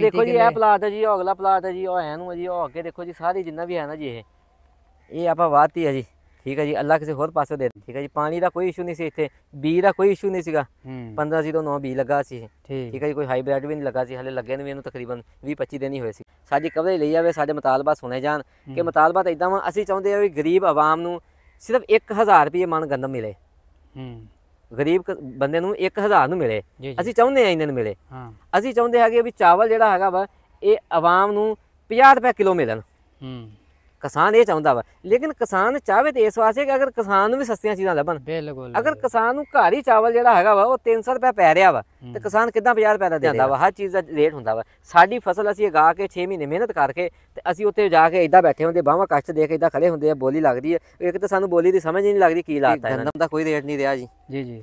ਦੇਖੋ ਜੀ ਇਹ ਪਲਾਟ ਹੈ ਜੀ ਉਹ ਅਗਲਾ ਪਲਾਟ ਹੈ ਜੀ ਉਹ ਐ ਨੂੰ ਹੈ ਜੀ ਉਹ ਅੱਗੇ ਦੇਖੋ ਜੀ ਸਾਰੀ ਜਿੰਨਾ ਵੀ ਹੈ ਨਾ ਜੀ ਇਹ ਇਹ ਆਪਾਂ ਵਾਤੀ ਹੈ ਜੀ ਠੀਕ ਹੈ ਜੀ ਅੱਲਾ ਕਿਸੇ ਹੋਰ ਪਾਸੇ ਦੇ ਠੀਕ ਹੈ ਜੀ ਪਾਣੀ ਦਾ ਕੋਈ ਇਸ਼ੂ ਨਹੀਂ ਸੀ ਇੱਥੇ ਬੀ ਦਾ ਕੋਈ ਇਸ਼ੂ ਨਹੀਂ ਸੀਗਾ 15 ਸੀ ਤੋਂ 9 ਬੀ ਲੱਗਾ ਸੀ ਠੀਕ ਹੈ ਜੀ ਕੋਈ ਹਾਈਬ੍ਰਿਡ ਵੀ ਨਹੀਂ ਲੱਗਾ ਸੀ ਹਲੇ ਲੱਗੇ ਨੇ ਵੀ ਇਹਨੂੰ ਤਕਰੀਬਨ 20 25 ਦਿਨ ਹੀ ਹੋਏ ਸੀ ਸਾਡੀ ਕਵਰੇ ਲਈ ਜਾਵੇ ਸਾਡੇ ਮਤਾਲਬਾ ਸੁਣੇ ਜਾਣ ਕਿ ਮਤਾਲਬਾ ਤਾਂ ਇਦਾਂ ਵਾ ਅਸੀਂ ਚਾਹੁੰਦੇ ਆ ਵੀ ਗਰੀਬ ਆਵਾਮ ਨੂੰ ਸਿਰਫ 1000 ਰੁਪਏ ਮਨ ਗੰਦਮ ਮਿਲੇ ਗਰੀਬ ਬੰਦੇ ਨੂੰ 1000 ਨੂੰ ਮਿਲੇ ਅਸੀਂ ਚਾਹੁੰਦੇ ਆ ਇਹਨਾਂ ਨੂੰ ਮਿਲੇ ਹਾਂ ਅਸੀਂ ਚਾਹੁੰਦੇ ਹੈਗੇ ਵੀ ਚਾਵਲ ਜਿਹੜਾ ਹੈਗਾ ਵਾ ਇਹ ਆਵਾਮ ਨੂੰ 50 ਰੁਪਏ ਕਿਲੋ ਮਿਲਣ ਹੂੰ ਕਿਸਾਨ ਇਹ ਚਾਹੁੰਦਾ ਵਾ ਲੇਕਿਨ ਕਿਸਾਨ ਚਾਹਵੇ ਤੇ ਇਸ ਵਾਸਤੇ ਕਿ ਅਗਰ ਕਿਸਾਨ ਨੂੰ ਵੀ ਸਸਤੀਆਂ ਚੀਜ਼ਾਂ ਲੱਭਣ ਬਿਲਕੁਲ ਅਗਰ ਕਿਸਾਨ ਨੂੰ ਘਰ ਹੀ ਚਾਵਲ ਜਿਹੜਾ ਹੈਗਾ ਵਾ ਉਹ 300 ਰੁਪਏ ਪੈ ਰਿਹਾ ਵਾ ਤੇ ਕਿਸਾਨ ਕਿੱਦਾਂ 50 ਰੁਪਏ ਦਾ ਦਿੰਦਾ ਵਾ ਹਰ ਚੀਜ਼ ਦਾ ਰੇਟ ਹੁੰਦਾ ਵਾ ਸਾਡੀ ਫਸਲ ਅਸੀਂ ਉਗਾ ਕੇ 6 ਮਹੀਨੇ ਮਿਹਨਤ ਕਰਕੇ ਤੇ ਅਸੀਂ ਉੱਥੇ ਜਾ ਕੇ ਇਦਾਂ ਬੈਠੇ ਹੁੰਦੇ ਬਾਹਾਂ ਕਸ਼ਟ ਦੇ ਕੇ ਇਦਾਂ ਖੜੇ ਹੁੰਦੇ ਆ ਬੋਲੀ ਲੱਗਦੀ ਹੈ ਇੱਕ ਤਾਂ ਸਾਨੂੰ ਬੋਲੀ ਦੀ ਸਮਝ ਹੀ ਨਹੀਂ ਲੱਗਦੀ ਕੀ ਲਾਤਾ ਹੈ ਗੰਦਮ ਦਾ ਕੋਈ ਰੇਟ ਨਹੀਂ ਰਿਹਾ ਜੀ ਜੀ ਜੀ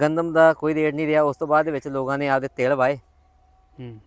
ਗੰਦਮ ਦਾ ਕੋਈ ਰੇਟ ਨਹੀਂ ਰਿਹਾ ਉਸ ਤੋਂ ਬਾਅਦ ਦੇ ਵਿੱਚ ਲੋਕਾਂ ਨੇ ਆਪਦੇ ਤੇਲ ਵਾਏ ਹੂੰ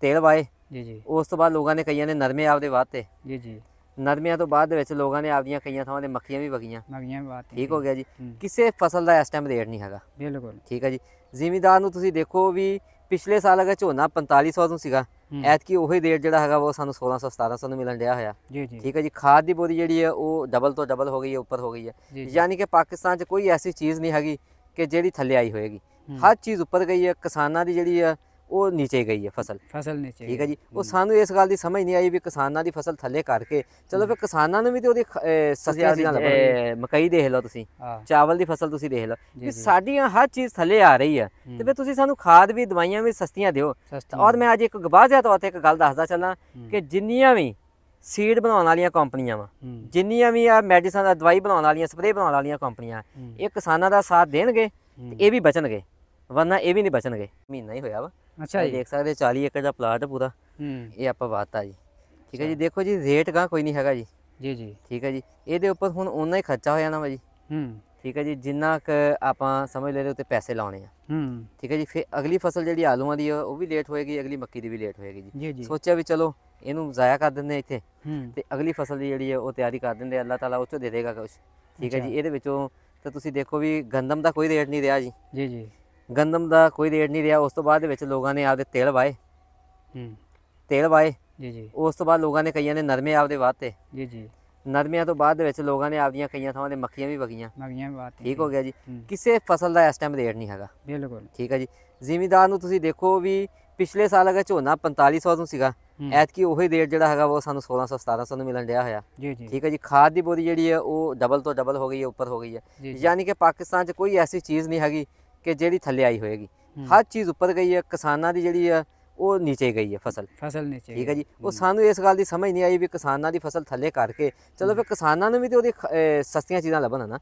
ਤੇਲ ਵਾਏ ਜੀ ਜੀ ਉਸ ਤੋਂ ਬਾਅਦ ਲੋਕਾਂ ਨੇ ਕਈਆਂ ਨੇ ਨਰਮੇ ਆਪਦੇ ਵਾਤੇ ਜੀ ਜੀ ਨਰਮਿਆਂ ਤੋਂ ਬਾਅਦ ਦੇ ਵਿੱਚ ਲੋਕਾਂ ਨੇ ਆਪਦੀਆਂ ਕਈਆਂ ਥਾਵਾਂ ਤੇ ਮੱਖੀਆਂ ਵੀ ਵਗੀਆਂ ਮੱਖੀਆਂ ਵੀ ਵਾਤੇ ਠੀਕ ਹੋ ਗਿਆ ਜੀ ਕਿਸੇ ਫਸਲ ਦਾ ਇਸ ਟਾਈਮ ਰੇਟ ਨਹੀਂ ਹੈਗਾ ਬਿਲਕੁਲ ਠੀਕ ਹੈ ਜੀ ਜ਼ਿਮੀਦਾਰ ਨੂੰ ਤੁਸੀਂ ਦੇਖੋ ਵੀ ਪਿਛਲੇ ਸਾਲ ਅਗਰ ਝੋਨਾ 4500 ਤੋਂ ਸੀਗਾ ਐਤਕੀ ਉਹੀ ਰੇਟ ਜਿਹੜਾ ਹੈਗਾ ਉਹ ਸਾਨੂੰ 1600 1700 ਨੂੰ ਮਿਲਣ ਡਿਆ ਹੋਇਆ ਜੀ ਜੀ ਠੀਕ ਹੈ ਜੀ ਖਾਦ ਦੀ ਬੋਰੀ ਜਿਹੜੀ ਹੈ ਉਹ ਡਬਲ ਤੋਂ ਡਬਲ ਹੋ ਗਈ ਹੈ ਉੱਪਰ ਹੋ ਗਈ ਹੈ ਯਾਨੀ ਕਿ ਪਾਕਿਸਤਾਨ 'ਚ ਕੋਈ ਐਸੀ ਚੀਜ਼ ਨਹੀਂ ਹੈਗੀ ਕਿ ਜਿਹੜੀ ਥੱਲੇ ਆਈ ਹੋਏਗੀ ਹਰ ਚੀਜ਼ ਉੱਪਰ ਗਈ ਹੈ ਕਿਸਾਨਾਂ ਦੀ ਜਿਹੜੀ ਆ ਉਹ ਨੀਚੇ ਗਈ ਹੈ ਫਸਲ ਫਸਲ ਨੀਚੇ ਠੀਕ ਹੈ ਜੀ ਉਹ ਸਾਨੂੰ ਇਸ ਗੱਲ ਦੀ ਸਮਝ ਨਹੀਂ ਆਈ ਵੀ ਕਿਸਾਨਾਂ ਦੀ ਫਸਲ ਥੱਲੇ ਕਰਕੇ ਚਲੋ ਫਿਰ ਕਿਸਾਨਾਂ ਨੂੰ ਵੀ ਤੇ ਉਹਦੀ ਸਸਤੀਆਂ ਚੀਜ਼ਾਂ ਲੱਭਣ ਮਕਈ ਦੇਖ ਲਓ ਤੁਸੀਂ ਚਾਵਲ ਦੀ ਫਸਲ ਤੁਸੀਂ ਦੇਖ ਲਓ ਕਿ ਸਾਡੀਆਂ ਹਰ ਚੀਜ਼ ਥੱਲੇ ਆ ਰਹੀ ਹੈ ਤੇ ਫਿਰ ਤੁਸੀਂ ਸਾਨੂੰ ਖਾਦ ਵੀ ਦਵਾਈਆਂ ਵੀ ਸਸਤੀਆਂ ਦਿਓ ਔਰ ਮੈਂ ਅੱਜ ਇੱਕ ਗਵਾਹ ਦੇ ਤੌਰ ਤੇ ਇੱਕ ਗੱਲ ਦੱਸਦਾ ਚੱਲਾਂ ਕਿ ਜਿੰਨੀਆਂ ਵੀ ਸੀਡ ਬਣਾਉਣ ਵਾਲੀਆਂ ਕੰਪਨੀਆਂ ਵਾ ਜਿੰਨੀਆਂ ਵੀ ਆ ਮੈਡੀਸਨ ਦਾ ਦਵਾਈ ਬਣਾਉਣ ਵਾਲੀਆਂ ਸਪਰੇ ਬਣਾਉਣ ਵਾਲੀਆਂ ਕੰਪਨੀਆਂ ਇਹ ਕਿਸਾਨਾਂ ਦਾ ਸਾਥ ਦੇਣਗੇ ਤੇ ਇਹ ਵੀ ਬਚਣਗੇ ਵਰਨਾ ਇਹ ਵੀ ਨਹੀਂ ਬਚਣਗੇ ਮਹੀਨਾ ਹੀ ਹੋਇਆ ਵਾ ਅੱਛਾ ਜੀ ਦੇਖ ਸਕਦੇ 40 ਏਕੜ ਦਾ ਪਲਾਟ ਪੂਰਾ ਇਹ ਆਪਾਂ ਆ ਜੀ ਠੀਕ ਹੈ ਜੀ ਦੇਖੋ ਜੀ ਰੇਟ ਕਾ ਕੋਈ ਨਹੀਂ ਹੈਗਾ ਜੀ ਜੀ ਜੀ ਠੀਕ ਹੈ ਜੀ ਇਹਦੇ ਉੱਪਰ ਹੁਣ ਉਨਾ ਹੀ ਖਰਚਾ ਹੋ ਜਾਣਾ ਵਾ ਜੀ ਹੂੰ ਠੀਕ ਹੈ ਜੀ ਜਿੰਨਾ ਕ ਆਪਾਂ ਸਮਝ ਲੈ ਉੱਤੇ ਉਤੇ ਪੈਸੇ ਲਾਉਣੇ ਆ ਹੂੰ ਠੀਕ ਹੈ ਜੀ ਫਿਰ ਅਗਲੀ ਫਸਲ ਜਿਹੜੀ ਆਲੂਆਂ ਦੀ ਉਹ ਵੀ ਲੇਟ ਹੋਏਗੀ ਅਗਲੀ ਮੱਕੀ ਦੀ ਵੀ ਲੇਟ ਹੋਏਗੀ ਜੀ ਸੋਚਿਆ ਵੀ ਚਲੋ ਇਹਨੂੰ ਜ਼ਾਇਆ ਕਰ ਦਿੰਦੇ ਇੱਥੇ ਤੇ ਅਗਲੀ ਫਸਲ ਦੀ ਜਿਹੜੀ ਹੈ ਉਹ ਤਿਆਰੀ ਕਰ ਦਿੰਦੇ ਅੱਲਾਹ ਤਾਲਾ ਉੱਚੋਂ ਦੇ ਦੇਗਾ ਕੁਝ ਠੀਕ ਹੈ ਜੀ ਇਹਦੇ ਵਿੱਚੋਂ ਤਾਂ ਤੁਸੀਂ ਦੇਖੋ ਵੀ ਗੰਦਮ ਦਾ ਕੋਈ ਰੇਟ ਨਹੀਂ ਰਿਹਾ ਜੀ ਜੀ ਜੀ ਗੰਦਮ ਦਾ ਕੋਈ ਰੇਟ ਨਹੀਂ ਰਿਹਾ ਉਸ ਤੋਂ ਬਾਅਦ ਦੇ ਵਿੱਚ ਲੋਕਾਂ ਨੇ ਆਪਦੇ ਤੇਲ ਵਾਏ ਹੂੰ ਤੇਲ ਵਾਏ ਜੀ ਜੀ ਉਸ ਤੋਂ ਬਾਅਦ ਲੋਕਾਂ ਨੇ ਕਈਆਂ ਨੇ ਨਰਮੇ ਆਪਦੇ ਵਾਤੇ ਜੀ ਜੀ ਨਰਮਿਆਂ ਤੋਂ ਬਾਅਦ ਦੇ ਵਿੱਚ ਲੋਕਾਂ ਨੇ ਆਪਦੀਆਂ ਕਈਆਂ ਥਾਵਾਂ ਦੇ ਮੱਖੀਆਂ ਵੀ ਵਗੀਆਂ ਮੱਖੀਆਂ ਵੀ ਵਾਤੇ ਠੀਕ ਹੋ ਗਿਆ ਜੀ ਕਿਸੇ ਫਸਲ ਦਾ ਇਸ ਟਾਈਮ ਰੇਟ ਨਹੀਂ ਹੈਗਾ ਬਿਲਕੁਲ ਠੀਕ ਹੈ ਜੀ ਜ਼ਿਮੀਦਾਰ ਨੂੰ ਤੁਸੀਂ ਦੇਖੋ ਵੀ ਪਿਛਲੇ ਸਾਲ ਅਗਰ ਝੋਨਾ 4500 ਤੋਂ ਸੀਗਾ ਐਤਕੀ ਉਹੀ ਰੇਟ ਜਿਹੜਾ ਹੈਗਾ ਉਹ ਸਾਨੂੰ 1600 1700 ਨੂੰ ਮਿਲਣ ਡਿਆ ਹੋਇਆ ਜੀ ਜੀ ਠੀਕ ਹੈ ਜੀ ਖਾਦ ਦੀ ਬੋਰੀ ਜਿਹੜੀ ਹੈ ਉਹ ਡਬਲ ਤੋਂ ਡਬਲ ਹੋ ਗਈ ਹੈ ਉੱਪਰ ਹੋ ਗਈ ਹੈ ਯਾਨੀ ਕਿ ਪਾਕਿਸਤਾਨ 'ਚ ਕੋਈ ਐਸੀ ਚੀਜ਼ ਨਹੀਂ ਹੈਗੀ ਕਿ ਜਿਹੜੀ ਥੱਲੇ ਆਈ ਹੋਏਗੀ ਹਰ ਚੀਜ਼ ਉੱਪਰ ਗਈ ਹੈ ਕਿਸਾਨਾਂ ਦੀ ਜਿਹੜੀ ਹੈ ਉਹ ਨੀਚੇ ਗਈ ਹੈ ਫਸਲ ਫਸਲ ਨੀਚੇ ਠੀਕ ਹੈ ਜੀ ਉਹ ਸਾਨੂੰ ਇਸ ਗੱਲ ਦੀ ਸਮਝ ਨਹੀਂ ਆਈ ਵੀ ਕਿਸਾਨਾਂ ਦੀ ਫਸਲ ਥੱਲੇ ਕਰਕੇ ਚਲੋ ਫਿਰ ਕਿਸਾਨਾਂ ਨੂੰ ਵੀ ਤੇ ਉਹਦੀ ਸਸਤੀਆਂ ਚੀਜ਼ਾਂ ਲੱਭਣ ਨਾ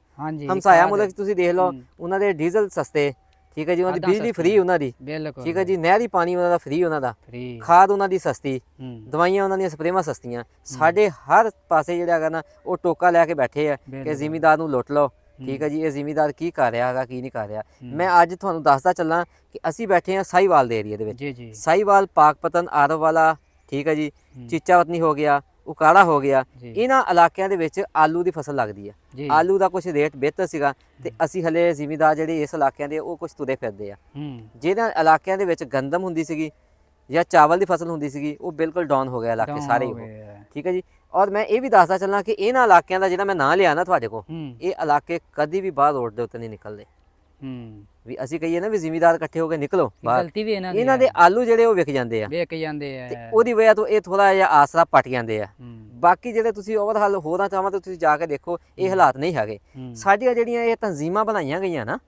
ਹਮਸਾਇਆ ਮੁਲਕ ਤੁਸੀਂ ਦੇਖ ਲਓ ਉਹਨਾਂ ਦੇ ਡੀਜ਼ਲ ਸਸਤੇ ਠੀਕ ਹੈ ਜੀ ਉਹਨਾਂ ਦੀ ਬਿਜਲੀ ਫ੍ਰੀ ਉਹਨਾਂ ਦੀ ਬਿਲਕੁਲ ਠੀਕ ਹੈ ਜੀ ਨਹਿਰੀ ਪਾਣੀ ਉਹਨਾਂ ਦਾ ਫ੍ਰੀ ਉਹਨਾਂ ਦਾ ਖਾਦ ਉਹਨਾਂ ਦੀ ਸਸਤੀ ਦਵਾਈਆਂ ਉਹਨਾਂ ਦੀਆਂ ਸਪਰੇਆਂ ਸਸਤੀਆਂ ਸਾਡੇ ਹਰ ਪਾਸੇ ਜਿਹੜਾ ਹੈਗਾ ਨਾ ਉਹ ਟੋਕਾ ਲੈ ਕੇ ਬੈਠੇ ਆ ਕਿ ਜ਼ਿਮੀਦਾਰ ਨੂੰ ਲੁੱਟ ਲਓ ਠੀਕ ਹੈ ਜੀ ਇਹ ਜ਼ਿਮੀਦਾਰ ਕੀ ਕਰ ਰਿਹਾ ਹੈਗਾ ਕੀ ਨਹੀਂ ਕਰ ਰਿਹਾ ਮੈਂ ਅੱਜ ਤੁਹਾਨੂੰ ਦੱਸਦਾ ਚੱਲਾਂ ਕਿ ਅਸੀਂ ਬੈਠੇ ਆ ਸਾਈਵਾਲ ਦੇ ਏਰੀਆ ਦੇ ਵਿੱਚ ਸਾਈਵਾਲ ਪਾਕਪਤਨ ਆਰਵ ਵਾਲਾ ਠੀਕ ਹੈ ਜੀ ਚੀਚਾਵਤਨੀ ਹੋ ਗਿਆ ਉਕਾੜਾ ਹੋ ਗਿਆ ਇਹਨਾਂ ਇਲਾਕਿਆਂ ਦੇ ਵਿੱਚ ਆਲੂ ਦੀ ਫਸਲ ਲੱਗਦੀ ਹੈ ਆਲੂ ਦਾ ਕੁਝ ਰੇਟ ਬਿਹਤਰ ਸੀਗਾ ਤੇ ਅਸੀਂ ਹਲੇ ਜ਼ਿਮੀਦਾਰ ਜਿਹੜੇ ਇਸ ਇਲਾਕਿਆਂ ਦੇ ਉਹ ਕੁਝ ਤੁਰੇ ਫਿਰਦੇ ਆ ਜਿਹਨਾਂ ਇਲਾਕਿਆਂ ਦੇ ਵਿੱਚ ਗੰਦਮ ਹੁੰਦੀ ਸੀਗੀ ਜਾਂ ਚਾਵਲ ਦੀ ਫਸਲ ਹੁੰਦੀ ਸੀਗੀ ਉਹ ਬਿਲਕੁਲ ਡਾਊਨ ਹੋ ਗਿਆ ਇਲਾਕੇ ਸਾਰੇ ਠੀਕ ਹੈ ਜੀ ਔਰ ਮੈਂ ਇਹ ਵੀ ਦੱਸਦਾ ਚੱਲਾਂ ਕਿ ਇਹਨਾਂ ਇਲਾਕਿਆਂ ਦਾ ਜਿਹੜਾ ਮੈਂ ਨਾਂ ਲਿਆ ਨਾ ਤੁਹਾਡੇ ਕੋ ਇਹ ਇਲਾਕੇ ਕਦੀ ਵੀ ਬਾਹਰ ਰੋਡ ਦੇ ਉੱਤੇ ਨਹੀਂ ਨਿਕਲਦੇ ਹੂੰ ਵੀ ਅਸੀਂ ਕਹੀਏ ਨਾ ਵੀ ਜ਼ਿਮੀਦਾਰ ਇਕੱਠੇ ਹੋ ਕੇ ਨਿਕਲੋ ਗਲਤੀ ਵੀ ਇਹਨਾਂ ਦੀ ਇਹਨਾਂ ਦੇ ਆਲੂ ਜਿਹੜੇ ਉਹ ਵਿਕ ਜਾਂਦੇ ਆ ਵਿਕ ਜਾਂਦੇ ਆ ਉਹਦੀ ਵਜ੍ਹਾ ਤੋਂ ਇਹ ਥੋੜਾ ਜਿਹਾ ਆਸਰਾ ਪਟ ਜਾਂਦੇ ਆ ਬਾਕੀ ਜਿਹੜੇ ਤੁਸੀਂ ਓਵਰ ਹੱਲ ਹੋਰਾਂ ਚਾਹਾਂ ਤੇ ਤੁਸੀਂ ਜਾ ਕੇ ਦੇਖੋ ਇਹ ਹਾਲਾਤ ਨਹੀਂ ਹੈਗੇ ਸਾਡੀਆਂ ਜਿਹੜੀਆਂ ਇਹ ਤਨਜ਼ੀਮਾਂ ਬਣਾਈਆਂ ਗਈਆਂ ਨਾ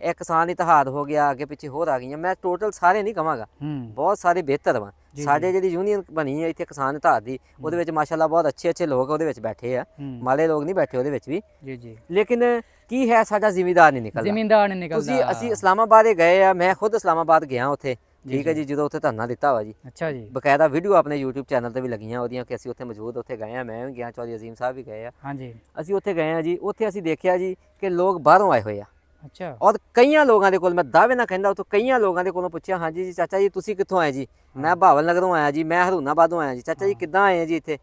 ਇਹ ਕਿਸਾਨ ਇਤਿਹਾਦ ਹੋ ਗਿਆ ਅੱਗੇ ਪਿੱਛੇ ਹੋਰ ਆ ਗਈਆਂ ਮੈਂ ਟੋਟਲ ਸਾਰੇ ਨਹੀਂ ਕਹਾਂਗਾ ਬਹੁਤ ਸਾਰੇ ਬਿਹਤਰ ਵਾ ਸਾਡੇ ਜਿਹੜੀ ਯੂਨੀਅਨ ਬਣੀ ਹੈ ਇੱਥੇ ਕਿਸਾਨ ਇਤਿਹਾਦ ਦੀ ਉਹਦੇ ਵਿੱਚ ਮਾਸ਼ਾਅੱਲਾ ਬਹੁਤ ਅੱਛੇ ਅੱਛੇ ਲੋਕ ਉਹਦੇ ਵਿੱਚ ਬੈਠੇ ਆ ਮਾਲੇ ਲੋਕ ਨਹੀਂ ਬੈਠੇ ਉਹਦੇ ਵਿੱਚ ਵੀ ਜੀ ਜੀ ਲੇਕਿਨ ਕੀ ਹੈ ਸਾਡਾ ਜ਼ਿਮੀਦਾਰ ਨਹੀਂ ਨਿਕਲਦਾ ਜ਼ਿਮੀਦਾਰ ਨਹੀਂ ਨਿਕਲਦਾ ਤੁਸੀਂ ਅਸੀਂ ਇਸਲਾਮਾਬਾਦ ਗਏ ਆ ਮੈਂ ਖੁਦ ਇਸਲਾਮਾਬਾਦ ਗਿਆ ਉੱਥੇ ਠੀਕ ਹੈ ਜੀ ਜਦੋਂ ਉੱਥੇ ਧੰਨਾ ਦਿੱਤਾ ਵਾ ਜੀ ਅੱਛਾ ਜੀ ਬਕਾਇਦਾ ਵੀਡੀਓ ਆਪਣੇ YouTube ਚੈਨਲ ਤੇ ਵੀ ਲੱਗੀਆਂ ਉਹਦੀਆਂ ਕਿ ਅਸੀਂ ਉੱਥੇ ਮੌਜੂਦ ਉੱਥੇ ਗਏ ਆ ਮੈਂ ਵੀ ਗਿਆ ਚੌਧਰੀ ਅਜ਼ੀਮ ਸਾਹਿਬ ਵੀ ਗਏ ਆ ਹਾਂਜੀ ਅਸੀਂ ਉੱਥੇ ਗਏ ਆ ਜੀ ਉੱਥੇ ਅਸੀਂ ਦੇਖਿਆ ਜੀ ਕਿ ਲੋਕ ਬਾਹਰੋਂ ਆਏ ਹੋਏ ਆ ਅੱਛਾ ਔਰ ਕਈਆਂ ਲੋਕਾਂ ਦੇ ਕੋਲ ਮੈਂ ਦਾਅਵੇ ਨਾ ਕਹਿੰਦਾ ਉਥੋਂ ਕਈਆਂ ਲੋਕਾਂ ਦੇ ਕੋਲੋਂ ਪੁੱਛਿਆ ਹਾਂਜੀ ਜੀ ਚਾਚਾ ਜੀ ਤੁਸੀਂ ਕਿੱਥੋਂ ਆਏ ਜੀ ਮੈਂ ਭਾਵਲ ਨਗਰੋਂ ਆਇਆ ਜੀ ਮੈਂ ਹਰੂਨਾਬਾਦੋਂ ਆਇਆ ਜੀ ਚਾਚਾ ਜੀ ਕਿੱਦਾਂ ਆਏ ਆ ਜੀ ਇੱਥੇ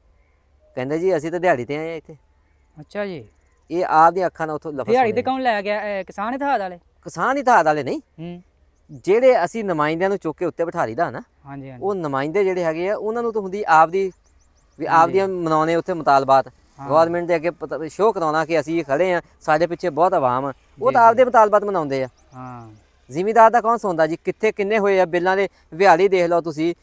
ਕਹਿੰਦੇ ਜੀ ਅਸੀਂ ਤਾਂ ਦਿਹਾੜੀ ਤੇ ਆਏ ਆ ਇੱਥੇ ਅੱਛਾ ਜੀ ਇਹ ਆਪਦੀਆਂ ਅੱਖਾਂ ਨਾਲ ਉਥੋਂ ਲਫ਼ਜ਼ ਦਿਹਾੜੀ ਤੇ ਕੌਣ ਲੈ ਗਿਆ ਕਿਸਾਨ ਇਤਿਹਾਦ ਵਾਲੇ ਕਿਸਾਨ ਇਤਿਹਾਦ ਵਾਲੇ ਨਹੀਂ ਜਿਹੜੇ ਅਸੀਂ ਨੁਮਾਇੰਦਿਆਂ ਨੂੰ ਚੁੱਕ ਕੇ ਉੱਤੇ ਬਿਠਾ ਲਈਦਾ ਨਾ ਹਾਂਜੀ ਉਹ ਨੁਮਾਇੰਦੇ ਜਿਹੜੇ ਹੈਗੇ ਆ ਉਹਨਾਂ ਨੂੰ ਤਾਂ ਹੁੰਦੀ ਆਪਦੀ ਵੀ ਆਪਦੀਆਂ ਮਨਾਉਣੇ ਉੱਥੇ ਮਤਾਲਬਾਤ ਗਵਰਨਮੈਂਟ ਦੇ ਅੱਗੇ ਸ਼ੋਅ ਕਰਾਉਣਾ ਕਿ ਅਸੀਂ ਖੜੇ ਆ ਸਾਡੇ ਪਿੱਛੇ ਬਹੁਤ ਆਵਾਮ ਆ ਉਹ ਤਾਂ ਆਪਦੇ ਮਤਾਲਬਾਤ ਮਨਾਉਂਦੇ ਆ ਹਾਂ ਜ਼ਿਮੀਦਾਰ ਦਾ ਕੌਣ ਸੁਣਦਾ ਜੀ ਕਿੱਥੇ ਕਿੰਨੇ ਹੋਏ ਆ ਬਿੱਲਾਂ ਦੇ ਵਿਹਾਲੀ ਦੇਖ ਲਓ ਤੁਸੀਂ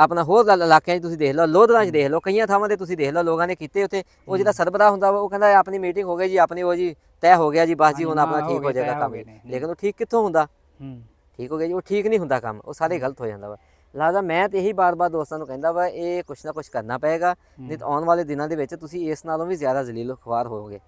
ਆਪਣਾ ਹੋਰ ਇਲਾਕਿਆਂ 'ਚ ਤੁਸੀਂ ਦੇਖ ਲਓ ਲੋਧਰਾਂ 'ਚ ਦੇਖ ਲਓ ਕਈਆਂ ਥਾਵਾਂ ਤੇ ਤੁਸੀਂ ਦੇਖ ਲਓ ਲੋਕਾਂ ਨੇ ਕੀਤੇ ਉੱਥੇ ਉਹ ਜਿਹੜਾ ਸਰਬਰਾ ਹੁੰਦਾ ਉਹ ਕਹਿੰਦਾ ਆਪਣੀ ਮੀਟਿੰਗ ਹੋ ਗਈ ਜੀ ਆਪਣੀ ਉਹ ਜੀ ਤੈਅ ਹੋ ਗਿਆ ਜੀ ਬਸ ਜੀ ਹੁਣ ਆਪਣਾ ਠੀਕ ਹੋ ਜਾਏਗਾ ਕੰਮ ਲੇਕਿਨ ਉਹ ਠੀਕ ਕਿੱਥੋਂ ਹੁੰਦਾ ਠੀਕ ਹੋ ਗਿਆ ਜੀ ਉਹ ਠੀਕ ਨਹੀਂ ਹੁੰਦਾ ਕੰਮ ਉਹ ਸਾਰੇ ਗਲਤ ਹੋ ਜਾਂਦਾ ਵਾ ਲਹਦਾ ਮੈਂ ਤੇ ਇਹੀ ਬਾਰ-ਬਾਰ ਦੋਸਤਾਂ ਨੂੰ ਕਹਿੰਦਾ ਵਾ ਇਹ ਕੁਛ ਨਾ ਕੁਛ ਕਰਨਾ ਪਏਗਾ ਨਹੀਂ ਤਾਂ ਆਉਣ ਵਾਲੇ ਦਿਨਾਂ ਦੇ ਵਿੱਚ ਤੁਸੀਂ ਇਸ ਨਾਲੋਂ ਵੀ ਜ਼ਿਆਦਾ ਜ਼ਲੀਲ ਖਵਾਰ ਹੋਵੋਗੇ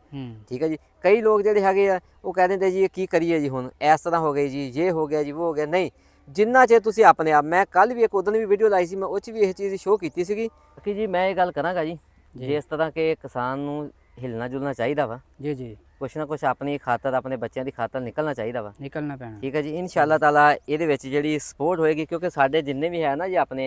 ਠੀਕ ਹੈ ਜੀ ਕਈ ਲੋਕ ਜਿਹੜੇ ਹੈਗੇ ਆ ਉਹ ਕਹਿੰਦੇ ਨੇ ਜੀ ਇਹ ਕੀ ਕਰੀਏ ਜੀ ਹੁਣ ਇਸ ਤਰ੍ਹਾਂ ਹੋ ਗਈ ਜੀ ਇਹ ਹੋ ਗਿਆ ਜੀ ਉਹ ਹੋ ਗਿਆ ਨਹੀਂ ਜਿੰਨਾ ਚਿਰ ਤੁਸੀਂ ਆਪਣੇ ਆਪ ਮੈਂ ਕੱਲ ਵੀ ਇੱਕ ਉਦੋਂ ਵੀ ਵੀਡੀਓ ਲਾਈ ਸੀ ਮੈਂ ਉਹ 'ਚ ਵੀ ਇਹ ਚੀਜ਼ ਸ਼ੋਅ ਕੀਤੀ ਸੀਗੀ ਕਿ ਜੀ ਮੈਂ ਇਹ ਗੱਲ ਕਰਾਂਗਾ ਜੀ ਜਿਸ ਤਰ੍ਹਾਂ ਕਿ ਕਿਸਾਨ ਨੂੰ ਹਿਲਣਾ ਜੁਲਣਾ ਚਾਹੀਦਾ ਵਾ ਜੀ ਜੀ ਕੁਛ ਨਾ ਕੁਛ ਆਪਣੀ ਖਾਤਰ ਆਪਣੇ ਬੱਚਿਆਂ ਦੀ ਖਾਤਰ ਨਿਕਲਣਾ ਚਾਹੀਦਾ ਵਾ ਨਿਕਲਣਾ ਪੈਣਾ ਠੀਕ ਹੈ ਜੀ ਇਨਸ਼ਾ ਅੱਲਾਹ ਤਾਲਾ ਇਹਦੇ ਵਿੱਚ ਜਿਹੜੀ ਸਪੋਰਟ ਹੋਏਗੀ ਕਿਉਂਕਿ ਸਾਡੇ ਜਿੰਨੇ ਵੀ ਹੈ ਨਾ ਜੀ ਆਪਣੇ